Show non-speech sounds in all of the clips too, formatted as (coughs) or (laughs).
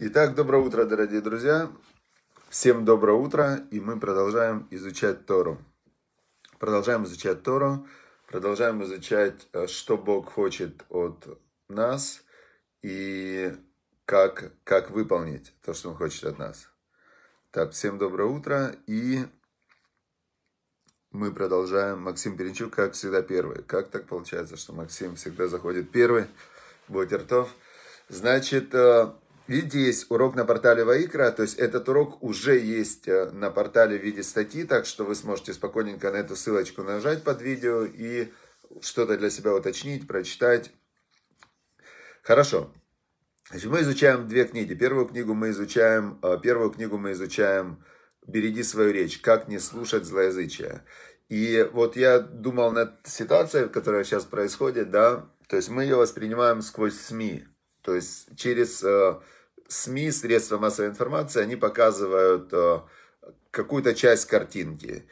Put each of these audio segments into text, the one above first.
Итак, доброе утро, дорогие друзья. Всем доброе утро, и мы продолжаем изучать Тору. Продолжаем изучать Тору, продолжаем изучать, э, что Бог хочет от нас и как, как выполнить то, что Он хочет от нас. Так, всем доброе утро, и мы продолжаем. Максим Перенчук, как всегда, первый. Как так получается, что Максим всегда заходит первый? Будьте ртов. Значит, э, Видите, есть урок на портале Ваикра, то есть этот урок уже есть э, на портале в виде статьи, так что вы сможете спокойненько на эту ссылочку нажать под видео и что-то для себя уточнить, прочитать. Хорошо. Значит, мы изучаем две книги. Первую книгу мы изучаем, э, первую книгу мы изучаем «Береги свою речь. Как не слушать злоязычие». И вот я думал над ситуацией, которая сейчас происходит, да, то есть мы ее воспринимаем сквозь СМИ, то есть через э, СМИ, средства массовой информации, они показывают э, какую-то часть картинки.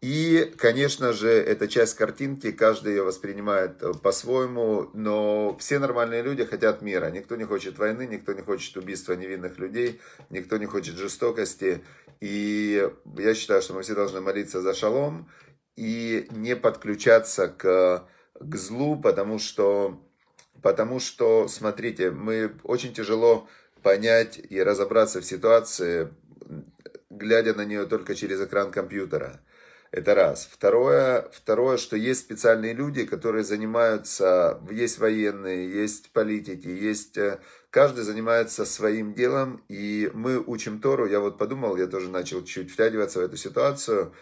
И, конечно же, эта часть картинки, каждый ее воспринимает э, по-своему, но все нормальные люди хотят мира. Никто не хочет войны, никто не хочет убийства невинных людей, никто не хочет жестокости. И я считаю, что мы все должны молиться за шалом и не подключаться к, к злу, потому что, потому что, смотрите, мы очень тяжело понять и разобраться в ситуации, глядя на нее только через экран компьютера. Это раз. Второе, второе, что есть специальные люди, которые занимаются, есть военные, есть политики, есть... Э, каждый занимается своим делом, и мы учим Тору. Я вот подумал, я тоже начал чуть втягиваться в эту ситуацию,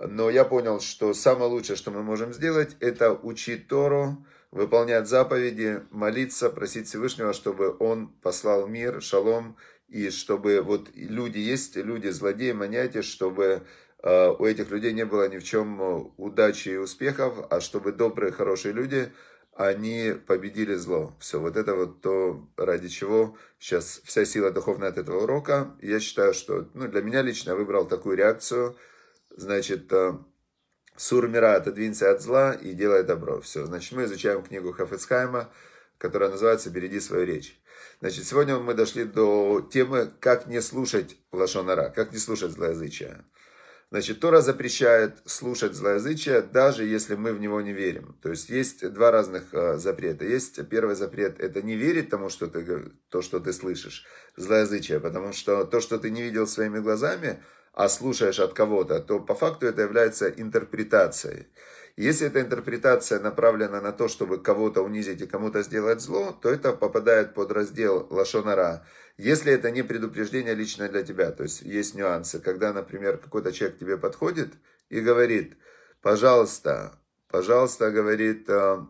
но я понял, что самое лучшее, что мы можем сделать, это учить Тору, выполнять заповеди, молиться, просить Всевышнего, чтобы Он послал мир, шалом, и чтобы вот люди есть, люди злодеи, маньяки, чтобы э, у этих людей не было ни в чем э, удачи и успехов, а чтобы добрые, хорошие люди, они победили зло. Все, вот это вот то, ради чего сейчас вся сила духовная от этого урока. Я считаю, что, ну, для меня лично выбрал такую реакцию. Значит, э, Сурмира, отодвинься от зла и делай добро. Все, значит, мы изучаем книгу Хафецхайма, которая называется «Береги свою речь». Значит, сегодня мы дошли до темы «Как не слушать лошонара», «Как не слушать злоязычия». Значит, Тора запрещает слушать злоязычие, даже если мы в него не верим. То есть, есть два разных э, запрета. Есть первый запрет – это не верить тому, что ты, то, что ты слышишь, злоязычие, потому что то, что ты не видел своими глазами – а слушаешь от кого-то, то по факту это является интерпретацией. Если эта интерпретация направлена на то, чтобы кого-то унизить и кому-то сделать зло, то это попадает под раздел лошонара. Если это не предупреждение лично для тебя, то есть есть нюансы, когда, например, какой-то человек к тебе подходит и говорит, пожалуйста, пожалуйста, говорит э,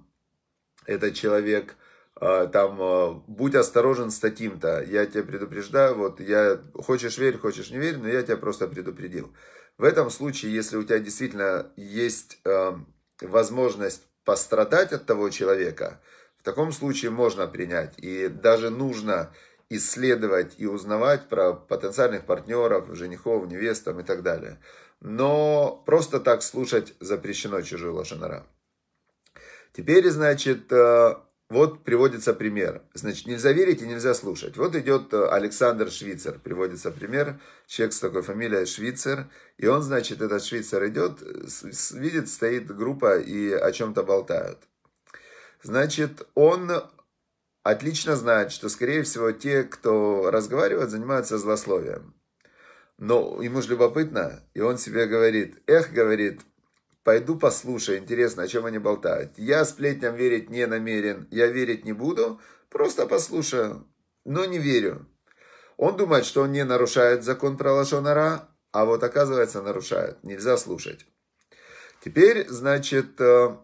этот человек, а, там, а, будь осторожен с таким-то, я тебя предупреждаю, вот, я, хочешь верь, хочешь не верь, но я тебя просто предупредил. В этом случае, если у тебя действительно есть э, возможность пострадать от того человека, в таком случае можно принять, и даже нужно исследовать и узнавать про потенциальных партнеров, женихов, невест там, и так далее. Но просто так слушать запрещено чужую лошадара. Теперь, значит, вот приводится пример. Значит, нельзя верить и нельзя слушать. Вот идет э, Александр Швейцер, приводится пример. Человек с такой фамилией Швейцер. И он, значит, этот Швейцер идет, видит, стоит группа и о чем-то болтают. Значит, он отлично знает, что, скорее всего, те, кто разговаривает, занимаются злословием. Но ему же любопытно, и он себе говорит, эх, говорит, Пойду послушаю, интересно, о чем они болтают. Я сплетням верить не намерен, я верить не буду, просто послушаю, но не верю. Он думает, что он не нарушает закон про Лошонара, а вот оказывается нарушает, нельзя слушать. Теперь, значит, э,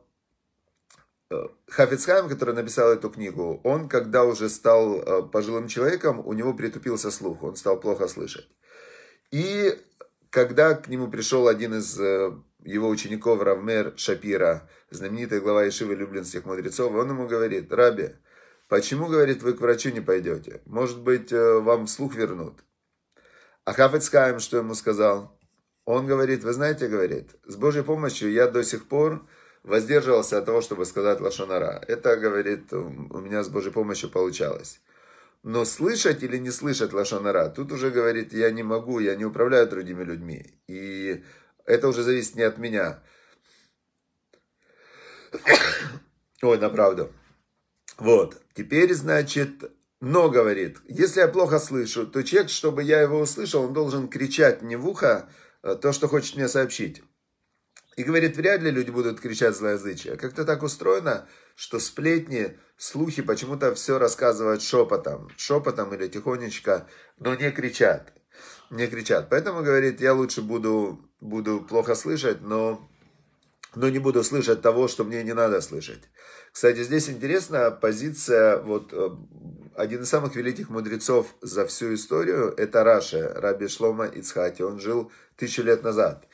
э, Хафицхайм, который написал эту книгу, он, когда уже стал э, пожилым человеком, у него притупился слух, он стал плохо слышать. И когда к нему пришел один из его учеников Равмер Шапира, знаменитая глава Ишивы Люблинских мудрецов, он ему говорит, «Раби, почему, говорит, вы к врачу не пойдете? Может быть, э, вам слух вернут?» А Хафицкаем что ему сказал? Он говорит, вы знаете, говорит, с Божьей помощью я до сих пор воздерживался от того, чтобы сказать лошонара. Это, говорит, у меня с Божьей помощью получалось. Но слышать или не слышать лошонара, тут уже, говорит, я не могу, я не управляю другими людьми. И это уже зависит не от меня. (coughs) Ой, на правду. Вот. Теперь, значит, но говорит, если я плохо слышу, то человек, чтобы я его услышал, он должен кричать мне в ухо э, то, что хочет мне сообщить. И говорит, вряд ли люди будут кричать злоязычие. Как-то так устроено, что сплетни, слухи почему-то все рассказывают шепотом. Шепотом или тихонечко, но не кричат не кричат. Поэтому, говорит, я лучше буду, буду плохо слышать, но, но не буду слышать того, что мне не надо слышать. Кстати, здесь интересна позиция, вот э, один из самых великих мудрецов за всю историю, это Раша, Раби Шлома Ицхати, он жил тысячу лет назад.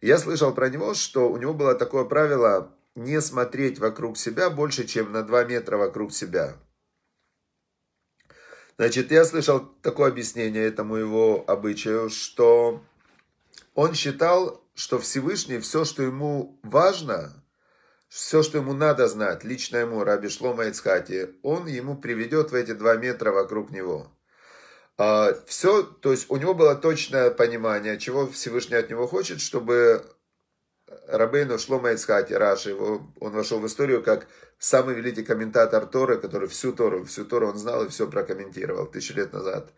Я слышал про него, что у него было такое правило не смотреть вокруг себя больше, чем на 2 метра вокруг себя. Значит, я слышал такое объяснение этому его обычаю, что он считал, что Всевышний все, что ему важно, все, что ему надо знать, лично ему, Раби Шлома Ицхати, он ему приведет в эти два метра вокруг него. А, все, то есть у него было точное понимание, чего Всевышний от него хочет, чтобы Рабейну Шлома Ицхаки Раши, он вошел в историю как самый великий комментатор Торы, который всю Тору, всю Тору он знал и все прокомментировал тысячи лет назад.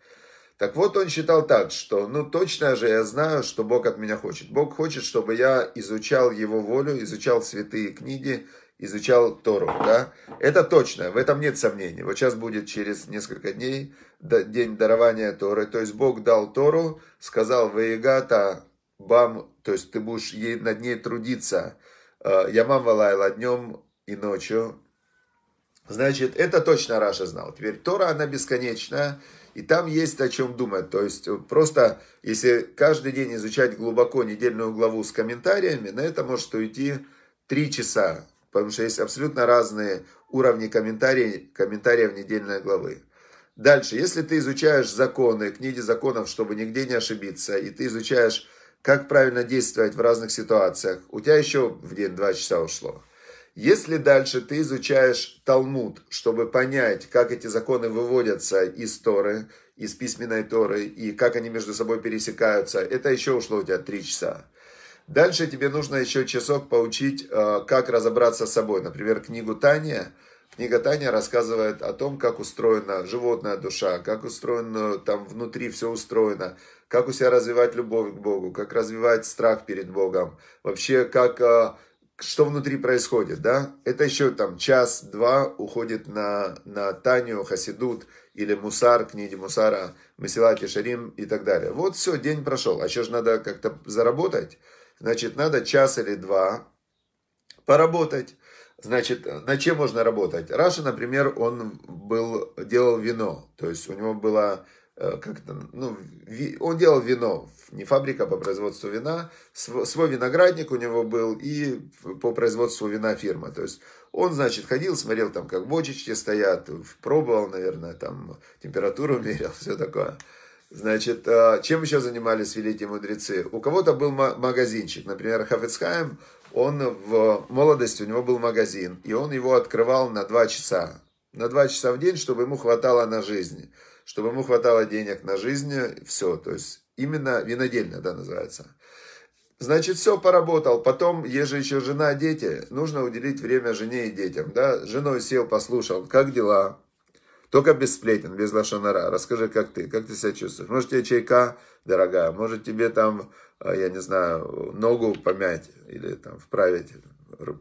Так вот, он считал так, что, ну, точно же я знаю, что Бог от меня хочет. Бог хочет, чтобы я изучал Его волю, изучал святые книги, изучал Тору, да? Это точно, в этом нет сомнений. Вот сейчас будет через несколько дней день дарования Торы. То есть Бог дал Тору, сказал «Ваегата бам, то есть ты будешь ей, над ней трудиться. Э, я мам валайла днем и ночью. Значит, это точно Раша знал. Теперь Тора, она бесконечна, и там есть о чем думать. То есть, э, просто, если каждый день изучать глубоко недельную главу с комментариями, на это может уйти три часа, потому что есть абсолютно разные уровни комментариев, комментариев недельной главы. Дальше, если ты изучаешь законы, книги законов, чтобы нигде не ошибиться, и ты изучаешь как правильно действовать в разных ситуациях. У тебя еще в день два часа ушло. Если дальше ты изучаешь Талмуд, чтобы понять, как эти законы выводятся из Торы, из письменной Торы, и как они между собой пересекаются, это еще ушло у тебя три часа. Дальше тебе нужно еще часок поучить, э, как разобраться с собой. Например, книгу Таня. Книга Таня рассказывает о том, как устроена животная душа, как устроено там внутри все устроено, как у себя развивать любовь к Богу, как развивать страх перед Богом, вообще как, а, что внутри происходит, да? Это еще там час-два уходит на, на Таню, Хасидут или Мусар, книги Мусара, Масилат Шарим и так далее. Вот все, день прошел, а еще же надо как-то заработать. Значит, надо час или два поработать. Значит, на чем можно работать? Раша, например, он был, делал вино. То есть у него была Э, как то ну, он делал вино, не фабрика а по производству вина, свой, свой виноградник у него был и по производству вина фирма. То есть он, значит, ходил, смотрел там, как бочечки стоят, пробовал, наверное, там температуру (laughs) мерил, все такое. Значит, э, чем еще занимались великие мудрецы? У кого-то был магазинчик, например, Хафицхайм, он в молодости, у него был магазин, и он его открывал на два часа, на два часа в день, чтобы ему хватало на жизнь чтобы ему хватало денег на жизнь, все, то есть именно винодельня, да, называется. Значит, все, поработал. Потом, еже еще жена, дети, нужно уделить время жене и детям, да. Женой сел, послушал, как дела? Только без сплетен, без лошонара. Расскажи, как ты, как ты себя чувствуешь? Может, тебе чайка, дорогая, может, тебе там, э, я не знаю, ногу помять или там вправить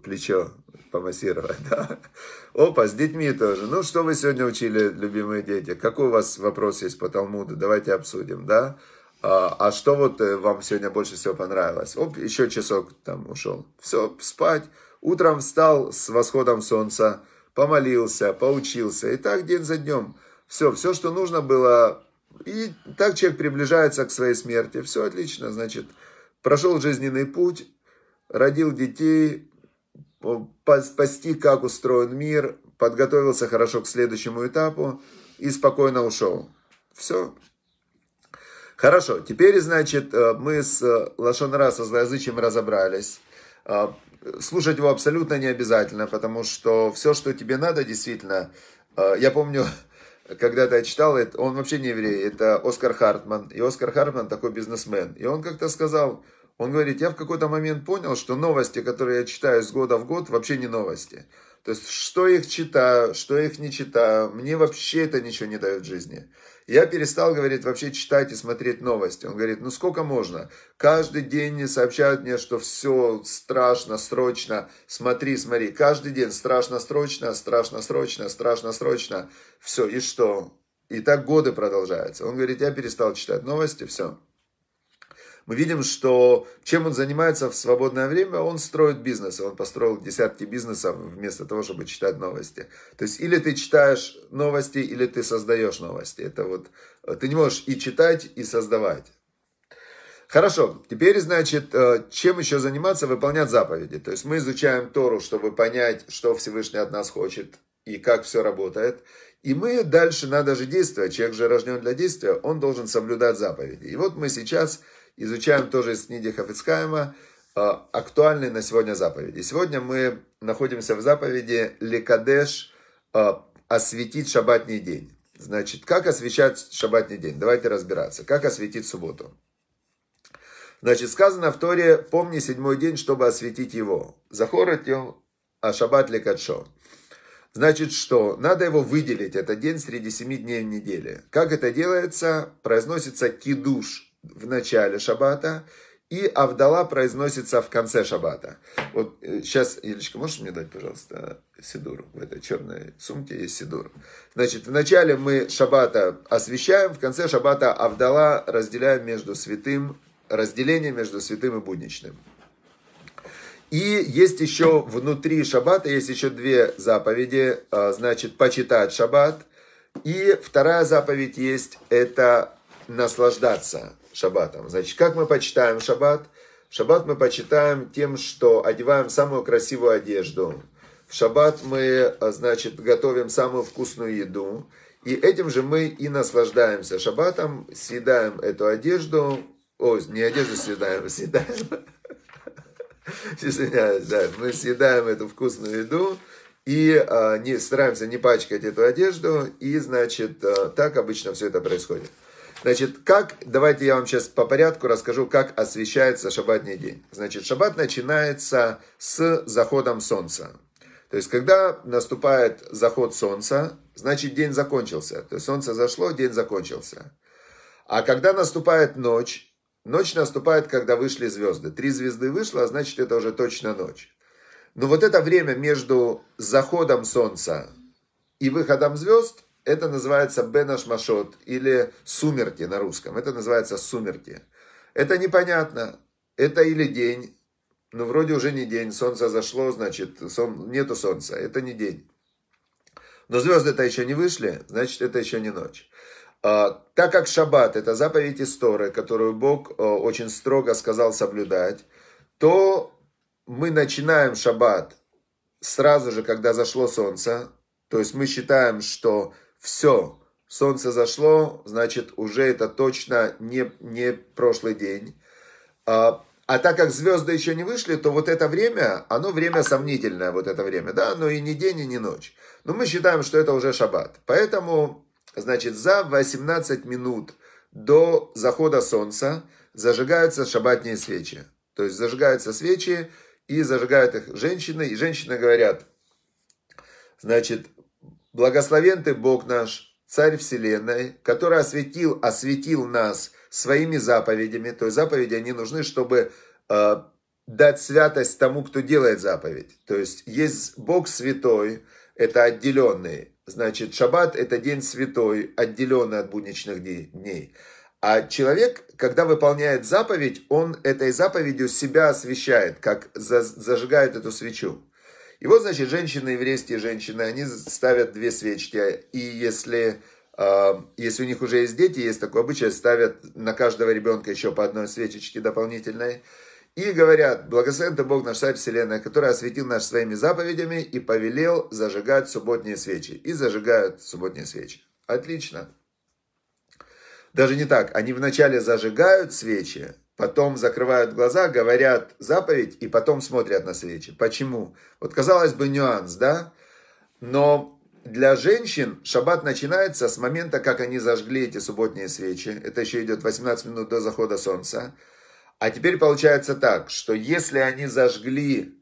плечо помассировать, (laughs) да? Опа, с детьми тоже. Ну, что вы сегодня учили, любимые дети? Какой у вас вопрос есть по Талмуду? Давайте обсудим, да? А, а что вот э, вам сегодня больше всего понравилось? Оп, еще часок там ушел. Все, спать. Утром встал с восходом солнца, помолился, поучился. И так день за днем. Все, все, что нужно было. И так человек приближается к своей смерти. Все отлично, значит, прошел жизненный путь, родил детей, постиг, как устроен мир, подготовился хорошо к следующему этапу и спокойно ушел. Все. Хорошо, теперь, значит, э, мы с э, Лошонара, с злоязычием разобрались. Э, слушать его абсолютно не обязательно, потому что все, что тебе надо, действительно, я помню, (laughs) когда-то я читал, он вообще не еврей, это Оскар Хартман. И Оскар Хартман такой бизнесмен. И он как-то сказал, он говорит, я в какой-то момент понял, что новости, которые я читаю с года в год, вообще не новости. То есть, что их читаю, что их не читаю, мне вообще это ничего не дает в жизни. Я перестал, говорит, вообще читать и смотреть новости. Он говорит, ну сколько можно? Каждый день сообщают мне, что все страшно, срочно, смотри, смотри. Каждый день страшно, срочно, страшно, срочно, страшно, срочно. Все, и что? И так годы продолжаются. Он говорит, я перестал читать новости, все мы видим, что чем он занимается в свободное время, он строит бизнес. Он построил десятки бизнесов вместо того, чтобы читать новости. То есть или ты читаешь новости, или ты создаешь новости. Это вот э, ты не можешь и читать, и создавать. Хорошо, теперь, значит, э, чем еще заниматься? Выполнять заповеди. То есть мы изучаем Тору, чтобы понять, что Всевышний от нас хочет и как все работает. И мы дальше надо же действовать. Человек же рожден для действия, он должен соблюдать заповеди. И вот мы сейчас изучаем тоже из книги Хафицкайма а, актуальные на сегодня заповеди. Сегодня мы находимся в заповеди Ликадеш а, «Осветить шабатний день». Значит, как освещать шабатный день? Давайте разбираться. Как осветить субботу? Значит, сказано в Торе, помни седьмой день, чтобы осветить его. Захорот его, а шаббат ликадшо. Значит, что? Надо его выделить, этот день, среди семи дней недели. Как это делается? Произносится кидуш – в начале шаббата, и Авдала произносится в конце шаббата. Вот сейчас, э, Елечка, можешь мне дать, пожалуйста, сидуру? В этой черной сумке есть сидур. Значит, в начале мы шаббата освещаем, в конце шаббата Авдала разделяем между святым, разделение между святым и будничным. И есть еще внутри шаббата, есть еще две заповеди, а, значит, почитать шаббат. И вторая заповедь есть, это наслаждаться шаббатом. Значит, как мы почитаем шаббат? Шаббат мы почитаем тем, что одеваем самую красивую одежду. В шаббат мы, э, значит, готовим самую вкусную еду. И этим же мы и наслаждаемся шаббатом, съедаем эту одежду. ой, не одежду съедаем, а съедаем. (laughs) Извиняюсь, да. Мы съедаем эту вкусную еду и а, не, стараемся не пачкать эту одежду. И, значит, а, так обычно все это происходит. Значит, как, давайте я вам сейчас по порядку расскажу, как освещается шаббатный день. Значит, шаббат начинается с заходом солнца. То есть, когда наступает заход солнца, значит, день закончился. То есть, солнце зашло, день закончился. А когда наступает ночь, ночь наступает, когда вышли звезды. Три звезды вышло, а значит, это уже точно ночь. Но вот это время между заходом солнца и выходом звезд, это называется Бенашмашот или сумерки на русском. Это называется сумерки. Это непонятно. Это или день. но ну, вроде уже не день. Солнце зашло, значит, сон... нету солнца. Это не день. Но звезды-то еще не вышли, значит, это еще не ночь. А, так как шаббат – это заповедь истории, которую Бог э, очень строго сказал соблюдать, то мы начинаем шаббат сразу же, когда зашло солнце. То есть мы считаем, что все, солнце зашло, значит, уже это точно не, не прошлый день. А, а так как звезды еще не вышли, то вот это время, оно время сомнительное, вот это время, да, но и не день, и не ночь. Но мы считаем, что это уже шаббат. Поэтому, значит, за 18 минут до захода солнца зажигаются шабатные свечи. То есть зажигаются свечи и зажигают их женщины. И женщины говорят, значит, Благословен ты, Бог наш, Царь Вселенной, который осветил, осветил нас своими заповедями. То есть заповеди, они нужны, чтобы э, дать святость тому, кто делает заповедь. То есть есть Бог святой, это отделенный. Значит, шаббат – это день святой, отделенный от будничных дней. А человек, когда выполняет заповедь, он этой заповедью себя освещает, как зажигает эту свечу. И вот, значит, женщины, еврейские женщины, они ставят две свечки. И если, э, если у них уже есть дети, есть такое обычай, ставят на каждого ребенка еще по одной свечечке дополнительной. И говорят, благословен ты Бог наш Царь Вселенная, который осветил нас своими заповедями и повелел зажигать субботние свечи. И зажигают субботние свечи. Отлично. Даже не так. Они вначале зажигают свечи, потом закрывают глаза, говорят заповедь и потом смотрят на свечи. Почему? Вот казалось бы нюанс, да? Но для женщин шаббат начинается с момента, как они зажгли эти субботние свечи. Это еще идет 18 минут до захода солнца. А теперь получается так, что если они зажгли,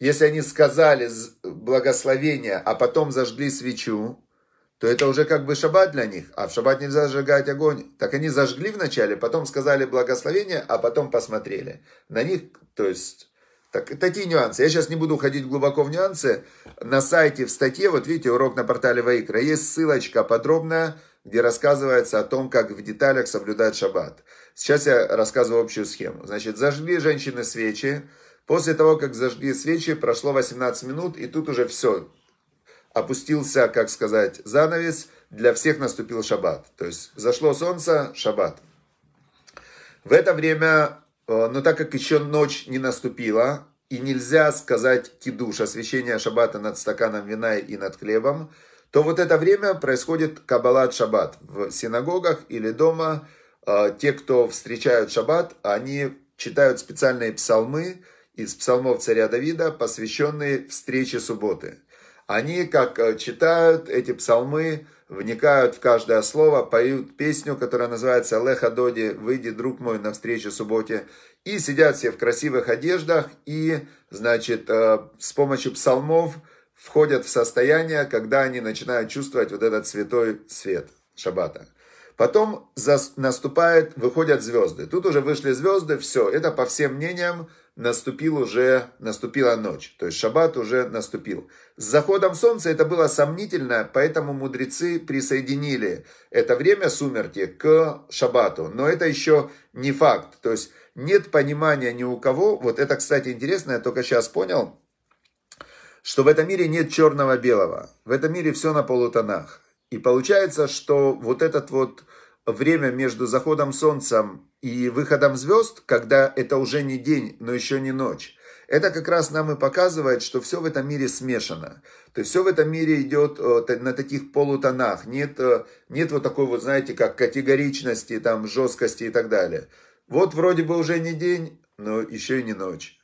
если они сказали благословение, а потом зажгли свечу, то это уже как бы шаббат для них, а в шаббат нельзя зажигать огонь. Так они зажгли вначале, потом сказали благословение, а потом посмотрели. На них, то есть, так, такие нюансы. Я сейчас не буду уходить глубоко в нюансы. На сайте, в статье, вот видите, урок на портале Ваикра, есть ссылочка подробная, где рассказывается о том, как в деталях соблюдать шаббат. Сейчас я рассказываю общую схему. Значит, зажгли женщины свечи. После того, как зажгли свечи, прошло 18 минут, и тут уже все, опустился, как сказать, занавес, для всех наступил шаббат. То есть зашло солнце, шаббат. В это время, э, но так как еще ночь не наступила, и нельзя сказать кидуш, освящение шаббата над стаканом вина и над хлебом, то вот это время происходит каббалат шаббат в синагогах или дома. Э, те, кто встречают шаббат, они читают специальные псалмы из псалмов царя Давида, посвященные встрече субботы. Они, как э, читают эти псалмы, вникают в каждое слово, поют песню, которая называется «Леха Доди, выйди, друг мой, навстречу субботе». И сидят все в красивых одеждах и, значит, э, с помощью псалмов входят в состояние, когда они начинают чувствовать вот этот святой свет шаббата. Потом наступает, выходят звезды. Тут уже вышли звезды, все, это по всем мнениям наступил уже, наступила ночь, то есть шаббат уже наступил. С заходом солнца это было сомнительно, поэтому мудрецы присоединили это время сумерти к шаббату, но это еще не факт, то есть нет понимания ни у кого, вот это, кстати, интересно, я только сейчас понял, что в этом мире нет черного-белого, в этом мире все на полутонах. И получается, что вот этот вот время между заходом солнца и выходом звезд, когда это уже не день, но еще не ночь, это как раз нам и показывает, что все в этом мире смешано. То есть все в этом мире идет э, на таких полутонах. Нет, э, нет вот такой вот, знаете, как категоричности, там, жесткости и так далее. Вот вроде бы уже не день, но еще и не ночь.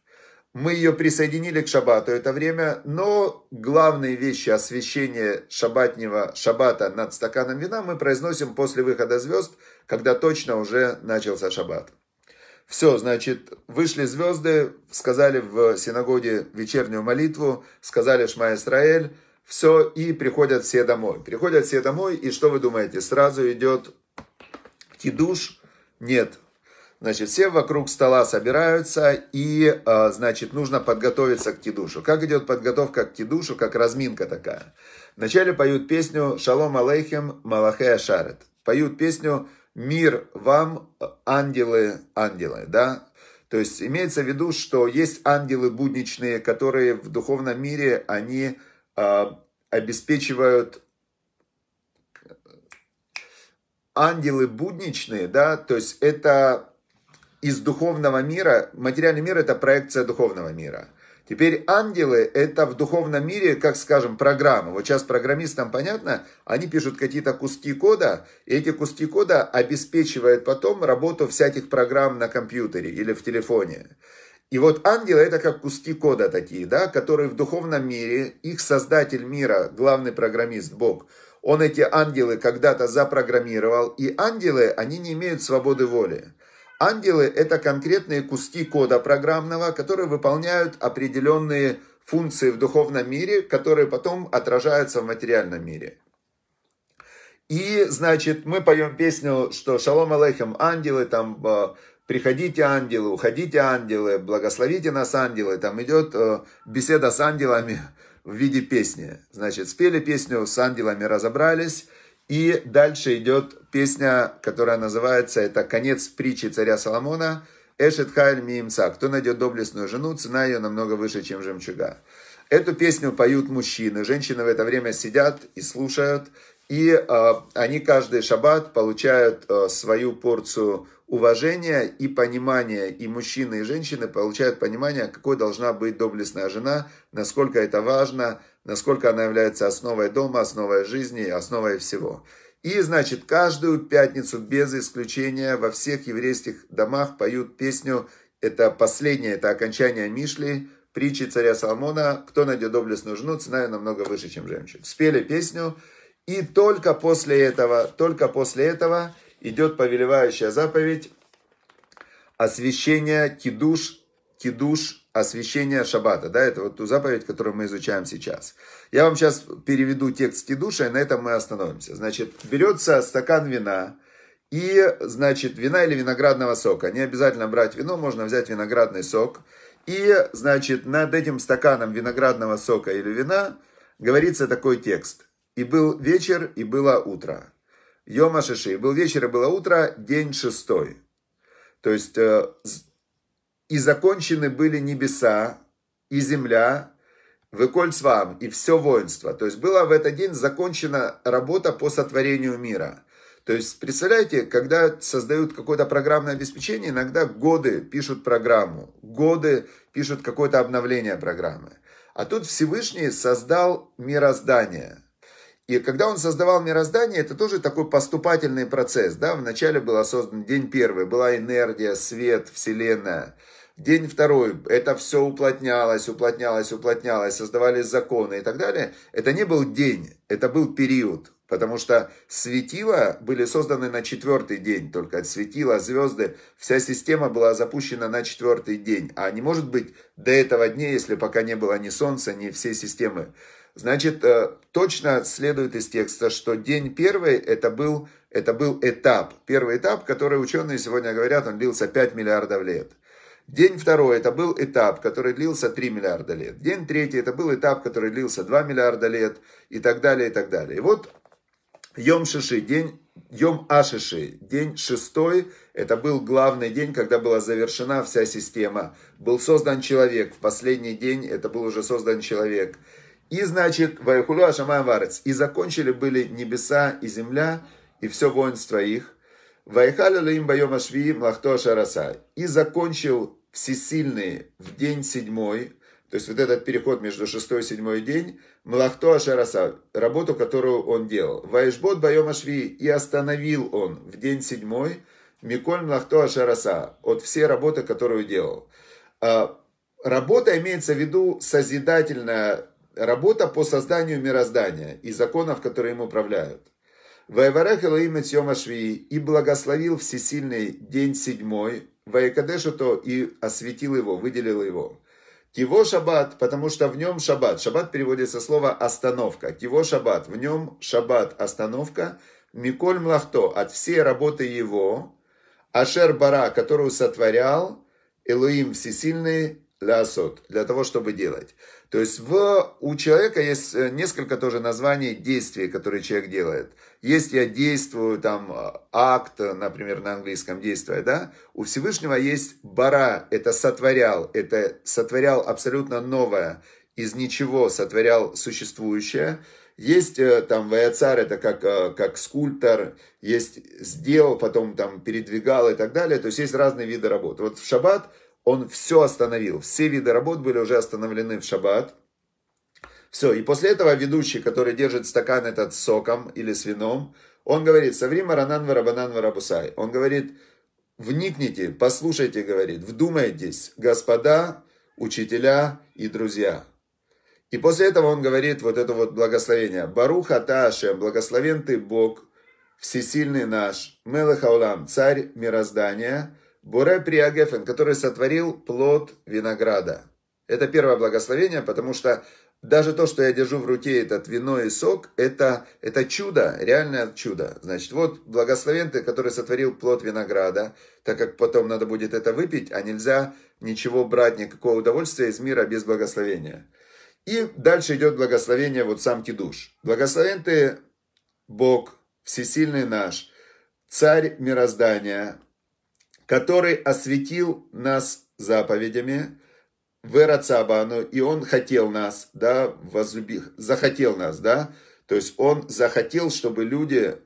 Мы ее присоединили к шабату это время, но главные вещи освещения шабатнего шабата над стаканом вина мы произносим после выхода звезд, когда точно уже начался шабат. Все, значит, вышли звезды, сказали в синагоге вечернюю молитву, сказали Шма Исраэль, все, и приходят все домой. Приходят все домой, и что вы думаете, сразу идет кидуш? Нет, Значит, все вокруг стола собираются, и, а, значит, нужно подготовиться к кидушу. Как идет подготовка к кидушу, как разминка такая? Вначале поют песню «Шалом алейхим малахе ашарет». Поют песню «Мир вам, ангелы, ангелы», да? То есть имеется в виду, что есть ангелы будничные, которые в духовном мире, они э, обеспечивают ангелы будничные, да, то есть это из духовного мира, материальный мир – это проекция духовного мира. Теперь ангелы – это в духовном мире, как, скажем, программа. Вот сейчас программистам понятно, они пишут какие-то куски кода, и эти куски кода обеспечивают потом работу всяких программ на компьютере или в телефоне. И вот ангелы это как куски кода такие, да, которые в духовном мире, их создатель мира, главный программист Бог, он эти ангелы когда-то запрограммировал, и ангелы, они не имеют свободы воли. Ангелы – это конкретные куски кода программного, которые выполняют определенные функции в духовном мире, которые потом отражаются в материальном мире. И, значит, мы поем песню, что «Шалом алейхем, ангелы», там э, «Приходите, ангелы», «Уходите, ангелы», «Благословите нас, ангелы». Там идет э, беседа с ангелами в виде песни. Значит, спели песню, с ангелами разобрались – и дальше идет песня, которая называется, это «Конец притчи царя Соломона», «Эшет Хайль Миимца», «Кто найдет доблестную жену, цена ее намного выше, чем жемчуга». Эту песню поют мужчины, женщины в это время сидят и слушают, и э, они каждый шаббат получают э, свою порцию уважения и понимания. И мужчины, и женщины получают понимание, какой должна быть доблестная жена, насколько это важно, насколько она является основой дома, основой жизни, основой всего. И, значит, каждую пятницу без исключения во всех еврейских домах поют песню, это последнее, это окончание Мишли, притчи царя Соломона, кто найдет доблестную жену, цена ее намного выше, чем жемчуг. Спели песню, и только после этого, только после этого идет повелевающая заповедь освящение кидуш, кидуш освящение шаббата, да, это вот ту заповедь, которую мы изучаем сейчас. Я вам сейчас переведу текст кедуша, и на этом мы остановимся. Значит, берется стакан вина, и, значит, вина или виноградного сока. Не обязательно брать вино, можно взять виноградный сок. И, значит, над этим стаканом виноградного сока или вина говорится такой текст. «И был вечер, и было утро». Йома Шиши. «Был вечер, и было утро, день шестой». То есть, э, и закончены были небеса и земля, выкольц вам, и все воинство. То есть была в этот день закончена работа по сотворению мира. То есть, представляете, когда создают какое-то программное обеспечение, иногда годы пишут программу, годы пишут какое-то обновление программы. А тут Всевышний создал мироздание. И когда он создавал мироздание, это тоже такой поступательный процесс. Да? Вначале был создан день первый, была энергия, свет, вселенная – День второй, это все уплотнялось, уплотнялось, уплотнялось, создавались законы и так далее. Это не был день, это был период, потому что светила были созданы на четвертый день, только от светила, звезды, вся система была запущена на четвертый день, а не может быть до этого дня, если пока не было ни солнца, ни всей системы. Значит, э, точно следует из текста, что день первый это был, это был этап, первый этап, который ученые сегодня говорят, он длился 5 миллиардов лет. День второй – это был этап, который длился 3 миллиарда лет. День третий – это был этап, который длился 2 миллиарда лет и так далее, и так далее. И вот Йом Шиши, день Йом Ашиши, день шестой, это был главный день, когда была завершена вся система. Был создан человек, в последний день это был уже создан человек. И значит, Ваяхулю Ашамай Варец. И закончили были небеса и земля, и все воинство их. Ваяхаля им Байом Ашви Млахто Шараса. И закончил всесильный в день седьмой, то есть вот этот переход между шестой и седьмой день, Млахто Ашараса, работу, которую он делал. Ваишбот Байома ашви и остановил он в день седьмой, Миколь Млахто Ашараса, от всей работы, которую делал. А, работа имеется в виду созидательная работа по созданию мироздания и законов, которые им управляют. Вайварех Элоим Шви, и благословил всесильный день седьмой, Ваикадеш и осветил его, выделил его. Киво шаббат, потому что в нем шаббат. Шаббат переводится слово остановка. Киво шаббат, в нем шаббат, остановка. Миколь млахто, от всей работы его. Ашер бара, которую сотворял. Элоим всесильный, лясот, для того, чтобы делать. То есть в, у человека есть э, несколько тоже названий действий, которые человек делает. Есть я действую, там э, акт, э, например, на английском действие, да? У Всевышнего есть бара, это сотворял, это сотворял абсолютно новое, из ничего сотворял существующее. Есть там Ваяцар, это как, как скульптор, есть сделал, потом там передвигал и так далее. То есть есть разные виды работ. Вот в шаббат он все остановил. Все виды работ были уже остановлены в шаббат. Все, и после этого ведущий, который держит стакан этот с соком или с вином, он говорит, «Саври маранан варабанан варабусай». Он говорит, «Вникните, послушайте, — говорит, — вдумайтесь, господа, учителя и друзья». И после этого он говорит вот это вот благословение. «Баруха Таша, благословен ты Бог, всесильный наш, Мелахаулам, царь мироздания, Буре Приагефен, который сотворил плод винограда. Это первое благословение, потому что даже то, что я держу в руке этот вино и сок, это, это чудо, реальное чудо. Значит, вот благословен ты, который сотворил плод винограда, так как потом надо будет это выпить, а нельзя ничего брать, никакого удовольствия из мира без благословения. И дальше идет благословение, вот сам Кидуш. Благословен ты, Бог, всесильный наш, царь мироздания, который осветил нас заповедями, в Верацабану, и он хотел нас, да, возлюбил, захотел нас, да, то есть он захотел, чтобы люди,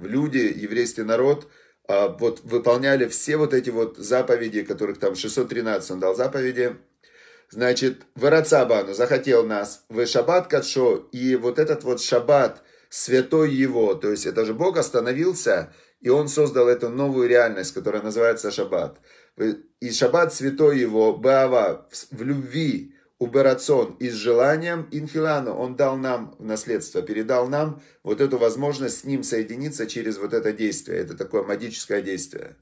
люди, еврейский народ, а, вот выполняли все вот эти вот заповеди, которых там 613 он дал заповеди, Значит, в Верацабану захотел нас, в шаббат кадшо, и вот этот вот шаббат, святой его, то есть это же Бог остановился и он создал эту новую реальность, которая называется шаббат. И шаббат святой его, Баава, в любви, Уберацон и с желанием Инхилану, он дал нам наследство, передал нам вот эту возможность с ним соединиться через вот это действие. Это такое магическое действие.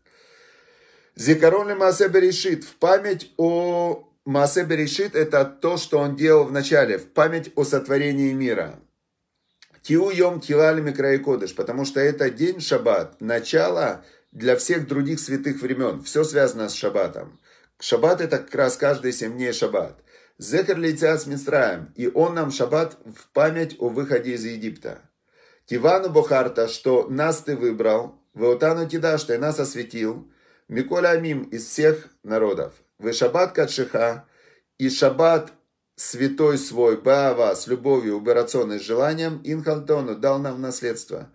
Зикарон ли в память о Маасе это то, что он делал в начале, в память о сотворении мира. Киу Йом Килалими кодыш, потому что это день Шаббат, начало для всех других святых времен. Все связано с Шаббатом. Шаббат это как раз каждый семь дней Шаббат. Зехер летят с Мистраем, и он нам Шаббат в память о выходе из Египта. Тивану Бухарта, что нас ты выбрал, Веутану Тида, что и нас осветил, Миколя Амим из всех народов. Вы Шаббат Кадшиха, и Шаббат святой свой Баава с любовью, убирационной желанием, Инхантону дал нам наследство.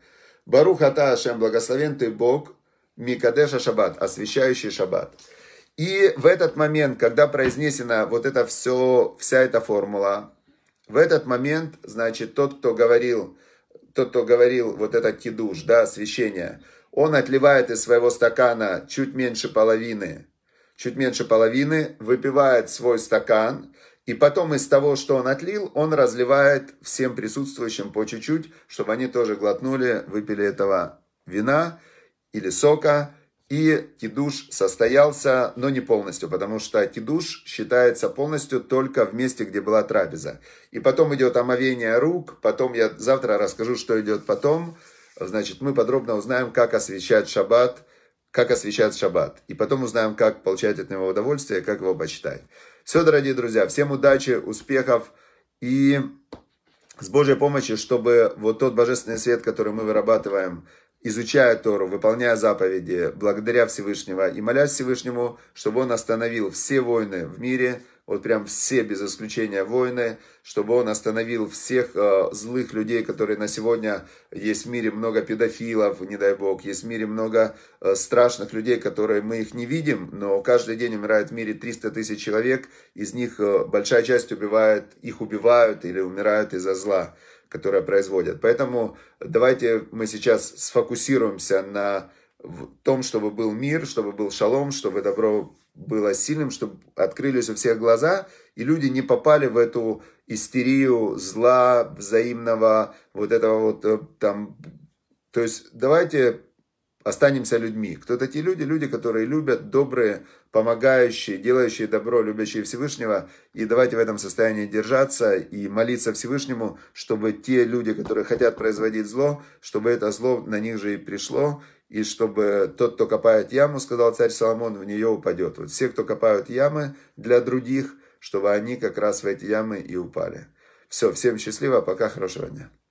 Барух Ата Ашем, благословен ты Бог, Микадеша Шаббат, освящающий Шаббат. И в этот момент, когда произнесена вот это все, вся эта формула, в этот момент, значит, тот, кто говорил, тот, кто говорил вот этот кидуш, да, освящение, он отливает из своего стакана чуть меньше половины, чуть меньше половины, выпивает свой стакан – и потом из того, что он отлил, он разливает всем присутствующим по чуть-чуть, чтобы они тоже глотнули, выпили этого вина или сока. И кидуш состоялся, но не полностью, потому что кидуш считается полностью только в месте, где была трапеза. И потом идет омовение рук, потом я завтра расскажу, что идет потом. Значит, мы подробно узнаем, как освещать шаббат, как освещать шаббат. И потом узнаем, как получать от него удовольствие, как его почитать. Все, дорогие друзья, всем удачи, успехов и с Божьей помощью, чтобы вот тот божественный свет, который мы вырабатываем, изучая Тору, выполняя заповеди, благодаря Всевышнего и молясь Всевышнему, чтобы он остановил все войны в мире – вот прям все без исключения воины, чтобы он остановил всех э, злых людей, которые на сегодня есть в мире много педофилов, не дай бог, есть в мире много э, страшных людей, которые мы их не видим, но каждый день умирает в мире 300 тысяч человек, из них э, большая часть убивает, их убивают или умирают из-за зла, которое производят. Поэтому давайте мы сейчас сфокусируемся на в том, чтобы был мир, чтобы был шалом, чтобы добро было сильным, чтобы открылись у всех глаза, и люди не попали в эту истерию зла, взаимного, вот этого вот э, там... То есть давайте останемся людьми. Кто такие люди? Люди, которые любят, добрые, помогающие, делающие добро, любящие Всевышнего. И давайте в этом состоянии держаться и молиться Всевышнему, чтобы те люди, которые хотят производить зло, чтобы это зло на них же и пришло и чтобы тот, кто копает яму, сказал царь Соломон, в нее упадет. Вот все, кто копают ямы для других, чтобы они как раз в эти ямы и упали. Все, всем счастливо, пока, хорошего дня.